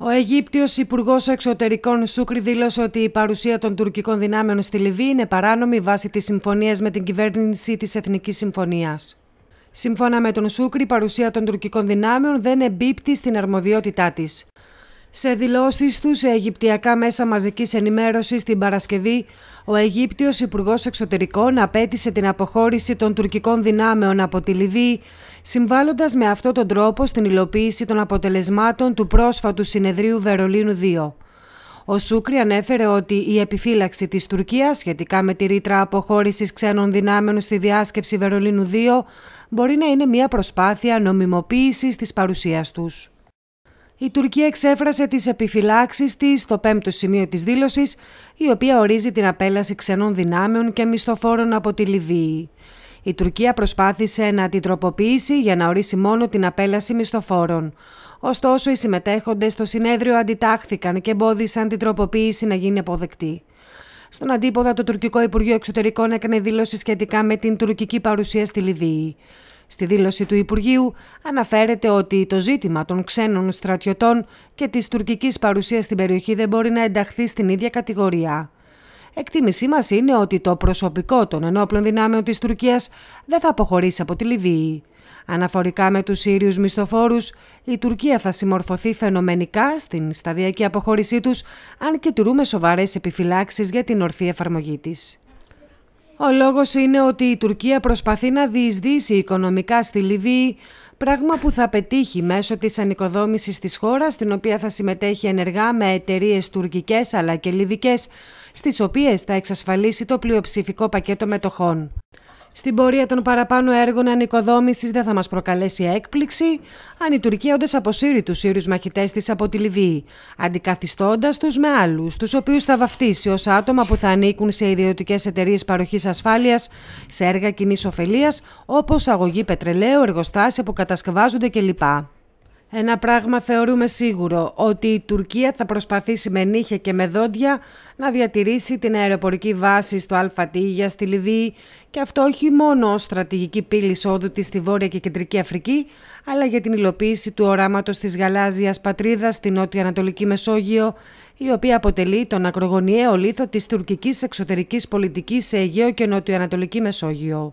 Ο Αιγύπτιος Υπουργός Εξωτερικών Σούκρη δήλωσε ότι η παρουσία των τουρκικών δυνάμεων στη Λιβύη είναι παράνομη βάσει της συμφωνίας με την κυβέρνηση της Εθνικής Συμφωνίας. Σύμφωνα με τον Σούκρη, η παρουσία των τουρκικών δυνάμεων δεν εμπίπτει στην αρμοδιότητά της. Σε δηλώσεις τους σε Αιγυπτιακά Μέσα Μαζικής Ενημέρωσης την Παρασκευή, ο Αιγύπτιος Υπουργός Εξωτερικών απέτησε την αποχώρηση των τουρκικών δυνάμεων από τη Λιβύη, συμβάλλοντας με αυτόν τον τρόπο στην υλοποίηση των αποτελεσμάτων του πρόσφατου συνεδρίου Βερολίνου 2. Ο Σούκρη ανέφερε ότι η επιφύλαξη της Τουρκίας σχετικά με τη ρήτρα αποχώρησης ξένων δυνάμεων στη διάσκεψη Βερολίνου 2 μπορεί να είναι μια προσπάθεια νομιμοποίησης της παρουσίας τους η Τουρκία εξέφρασε τις επιφυλάξεις της στο πέμπτο σημείο της δήλωσης, η οποία ορίζει την απέλαση ξενών δυνάμεων και μισθοφόρων από τη Λιβύη. Η Τουρκία προσπάθησε να την τροποποιήσει για να ορίσει μόνο την απέλαση μισθοφόρων. Ωστόσο, οι συμμετέχοντες στο συνέδριο αντιτάχθηκαν και εμπόδισαν την τροποποίηση να γίνει αποδεκτή. Στον αντίποδα, το τουρκικό Υπουργείο Εξωτερικών έκανε δήλωση σχετικά με την τουρκική παρουσία στη Λιβύη. Στη δήλωση του Υπουργείου αναφέρεται ότι το ζήτημα των ξένων στρατιωτών και της τουρκικής παρουσίας στην περιοχή δεν μπορεί να ενταχθεί στην ίδια κατηγορία. Εκτίμησή μας είναι ότι το προσωπικό των ενόπλων δυνάμεων της Τουρκίας δεν θα αποχωρήσει από τη Λιβύη. Αναφορικά με τους Σύριους μισθοφόρους, η Τουρκία θα συμμορφωθεί φαινομενικά στην σταδιακή αποχώρησή τους, αν και τηρούμε σοβαρές επιφυλάξεις για την ορθή εφαρμογή της. Ο λόγος είναι ότι η Τουρκία προσπαθεί να διεισδύσει οικονομικά στη Λιβύη, πράγμα που θα πετύχει μέσω της ανοικοδόμησης της χώρας, στην οποία θα συμμετέχει ενεργά με εταιρείες τουρκικές αλλά και λιβικές, στις οποίες θα εξασφαλίσει το πλειοψηφικό πακέτο μετοχών. Στην πορεία των παραπάνω έργων ανοικοδόμησης δεν θα μας προκαλέσει έκπληξη αν η Τουρκία όντως αποσύρει τους Σύριους μαχητές της από τη Λιβύη, αντικαθιστώντας τους με άλλους, τους οποίους θα βαφτίσει ως άτομα που θα ανήκουν σε ιδιωτικές εταιρείες παροχής ασφάλειας, σε έργα κοινής ωφελίας όπως αγωγή πετρελαίου, εργοστάσια που κατασκευάζονται κλπ. Ένα πράγμα θεωρούμε σίγουρο, ότι η Τουρκία θα προσπαθήσει με νύχια και με δόντια να διατηρήσει την αεροπορική βάση στο για στη Λιβύη και αυτό όχι μόνο ως στρατηγική πύλη εισόδου της στη Βόρεια και Κεντρική Αφρική, αλλά για την υλοποίηση του οράματος της γαλάζιας πατρίδας στην Νότια Ανατολική Μεσόγειο, η οποία αποτελεί τον ακρογωνιαίο λίθο της τουρκικής εξωτερικής πολιτικής σε Αιγαίο και Νότιο Ανατολική Μεσόγειο.